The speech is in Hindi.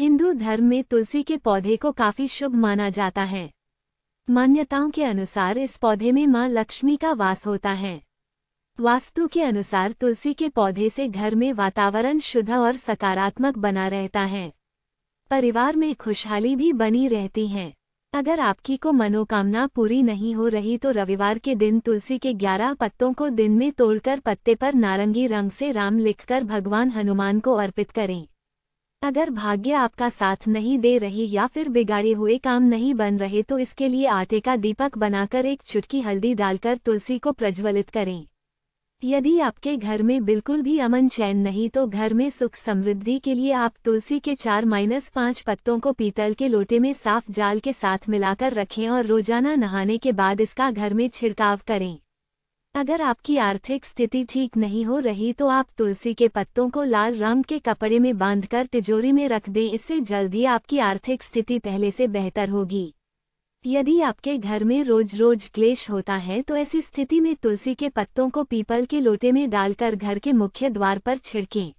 हिंदू धर्म में तुलसी के पौधे को काफी शुभ माना जाता है मान्यताओं के अनुसार इस पौधे में मां लक्ष्मी का वास होता है वास्तु के अनुसार तुलसी के पौधे से घर में वातावरण शुद्ध और सकारात्मक बना रहता है परिवार में खुशहाली भी बनी रहती है अगर आपकी को मनोकामना पूरी नहीं हो रही तो रविवार के दिन तुलसी के ग्यारह पत्तों को दिन में तोड़कर पत्ते पर नारंगी रंग से राम लिखकर भगवान हनुमान को अर्पित करें अगर भाग्य आपका साथ नहीं दे रही या फिर बिगाड़े हुए काम नहीं बन रहे तो इसके लिए आटे का दीपक बनाकर एक चुटकी हल्दी डालकर तुलसी को प्रज्वलित करें यदि आपके घर में बिल्कुल भी अमन चैन नहीं तो घर में सुख समृद्धि के लिए आप तुलसी के चार माइनस पाँच पत्तों को पीतल के लोटे में साफ जाल के साथ मिलाकर रखें और रोजाना नहाने के बाद इसका घर में छिड़काव करें अगर आपकी आर्थिक स्थिति ठीक नहीं हो रही तो आप तुलसी के पत्तों को लाल रंग के कपड़े में बांधकर तिजोरी में रख दें इससे जल्दी आपकी आर्थिक स्थिति पहले से बेहतर होगी यदि आपके घर में रोज रोज क्लेश होता है तो ऐसी स्थिति में तुलसी के पत्तों को पीपल के लोटे में डालकर घर के मुख्य द्वार पर छिड़कें